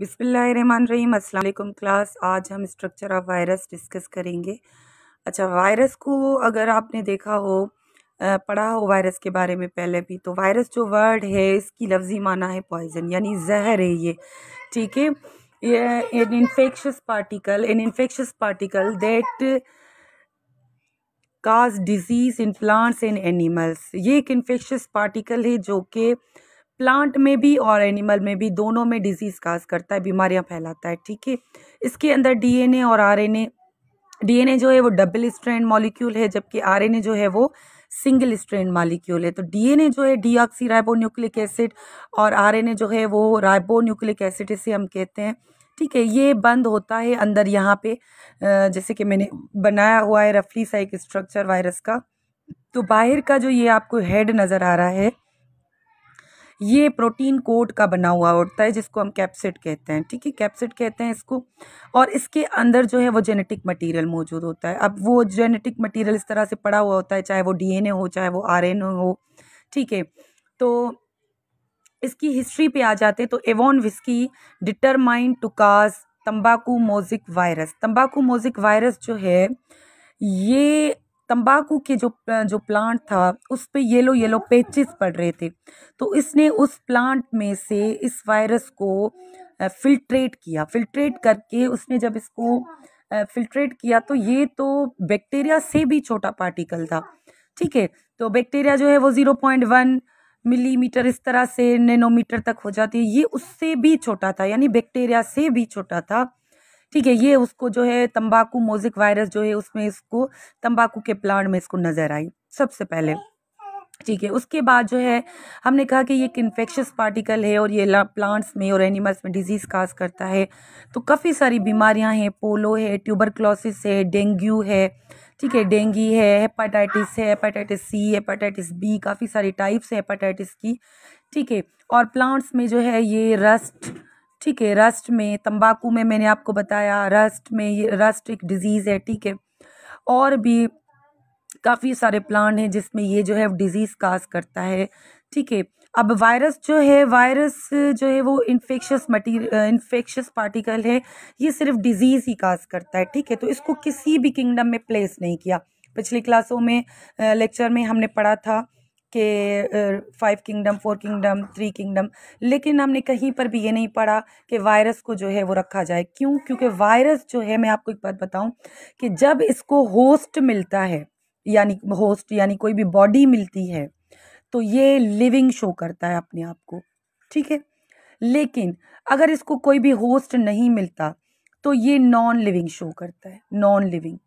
बिसमीम अस्सलाम क्लास आज हम स्ट्रक्चर ऑफ वायरस डिस्कस करेंगे अच्छा वायरस को अगर आपने देखा हो पढ़ा हो वायरस के बारे में पहले भी तो वायरस जो वर्ड है इसकी लफ्ज़ी माना है पॉइजन यानी जहर है ये ठीक है an infectious particle an infectious particle that cause disease in plants and animals ये एक इन्फेक्शस पार्टिकल है जो कि प्लांट में भी और एनिमल में भी दोनों में डिजीज़ काज करता है बीमारियां फैलाता है ठीक है इसके अंदर डीएनए और आरएनए डीएनए जो है वो डबल स्ट्रैंड मॉलिक्यूल है जबकि आरएनए जो है वो सिंगल स्ट्रैंड मॉलिक्यूल है तो डीएनए जो है डीऑक्सी राइबोन्यूक्लिक एसिड और आरएनए जो है वो राइबोन्यूक्लिक एसिड इसे हम कहते हैं ठीक है ये बंद होता है अंदर यहाँ पे जैसे कि मैंने बनाया हुआ है रफली सा एक स्ट्रक्चर वायरस का तो बाहर का जो ये आपको हेड नज़र आ रहा है ये प्रोटीन कोट का बना हुआ होता है जिसको हम कैप्सिड कहते हैं ठीक है कैप्सिड कहते हैं इसको और इसके अंदर जो है वो जेनेटिक मटेरियल मौजूद होता है अब वो जेनेटिक मटेरियल इस तरह से पड़ा हुआ होता है चाहे वो डीएनए हो चाहे वो आरएनए हो ठीक है तो इसकी हिस्ट्री पे आ जाते तो Ivanovsky determine to cause तम्बाकू मोजिक वायरस तम्बाकू मोजिक वायरस जो है ये तंबाकू के जो जो प्लांट था उस पर येलो येलो पेचिस पड़ रहे थे तो इसने उस प्लांट में से इस वायरस को फिल्ट्रेट किया फिल्ट्रेट करके उसने जब इसको फिल्ट्रेट किया तो ये तो बैक्टीरिया से भी छोटा पार्टिकल था ठीक है तो बैक्टीरिया जो है वो ज़ीरो पॉइंट वन मिलीमीटर इस तरह से नैनोमीटर तक हो जाती है ये उससे भी छोटा था यानी बैक्टीरिया से भी छोटा था ठीक है ये उसको जो है तंबाकू मोजिक वायरस जो है उसमें इसको तंबाकू के प्लांट में इसको नज़र आई सबसे पहले ठीक है उसके बाद जो है हमने कहा कि ये एक इन्फेक्शस पार्टिकल है और ये प्लांट्स में और एनिमल्स में डिजीज़ काज करता है तो काफ़ी सारी बीमारियां हैं पोलो है ट्यूबरक्लोसिस है डेंगू है ठीक है डेंगी है हेपाटाइटिस है हेपाटाइटिस सी हेपाटाइटिस बी काफ़ी सारी टाइप्स है हेपाटाइटिस की ठीक है और प्लांट्स में जो है ये रस्ट ठीक है रस्ट में तंबाकू में मैंने आपको बताया रस्ट में ये रस्ट एक डिज़ीज़ है ठीक है और भी काफ़ी सारे प्लांट हैं जिसमें ये जो है डिज़ीज़ काज करता है ठीक है अब वायरस जो है वायरस जो है वो इन्फेक्शस मटीरियल इन्फेक्शस पार्टिकल है ये सिर्फ डिजीज़ ही काज करता है ठीक है तो इसको किसी भी किंगडम में प्लेस नहीं किया पिछली क्लासों में लेक्चर में हमने पढ़ा था के five kingdom four kingdom three kingdom लेकिन हमने कहीं पर भी ये नहीं पढ़ा कि वायरस को जो है वो रखा जाए क्यों क्योंकि वायरस जो है मैं आपको एक बात बताऊं कि जब इसको होस्ट मिलता है यानी होस्ट यानी कोई भी बॉडी मिलती है तो ये लिविंग शो करता है अपने आप को ठीक है लेकिन अगर इसको कोई भी होस्ट नहीं मिलता तो ये नॉन लिविंग शो करता है नॉन लिविंग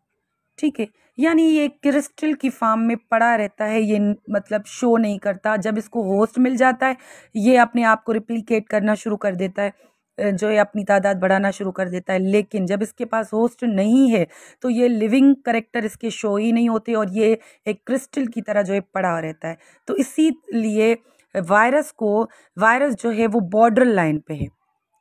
ठीक है यानी ये क्रिस्टल की फार्म में पड़ा रहता है ये मतलब शो नहीं करता जब इसको होस्ट मिल जाता है ये अपने आप को रिप्लीकेट करना शुरू कर देता है जो है अपनी तादाद बढ़ाना शुरू कर देता है लेकिन जब इसके पास होस्ट नहीं है तो ये लिविंग करेक्टर इसके शो ही नहीं होते और ये एक क्रिस्टल की तरह जो है पड़ा रहता है तो इसी लिए वायरस को वायरस जो है वो बॉर्डर लाइन पे है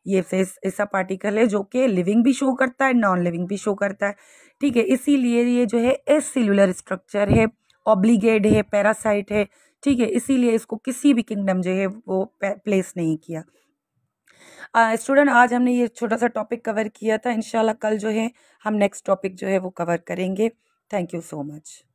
ये फेस ऐसा पार्टिकल है जो कि लिविंग भी शो करता है नॉन लिविंग भी शो करता है ठीक है इसीलिए ये जो है एस सेलुलर स्ट्रक्चर है ऑब्लीगेड है पैरासाइट है ठीक है इसीलिए इसको किसी भी किंगडम जो है वो प्लेस नहीं किया स्टूडेंट uh, आज हमने ये छोटा सा टॉपिक कवर किया था इनशाला कल जो है हम नेक्स्ट टॉपिक जो है वो कवर करेंगे थैंक यू सो मच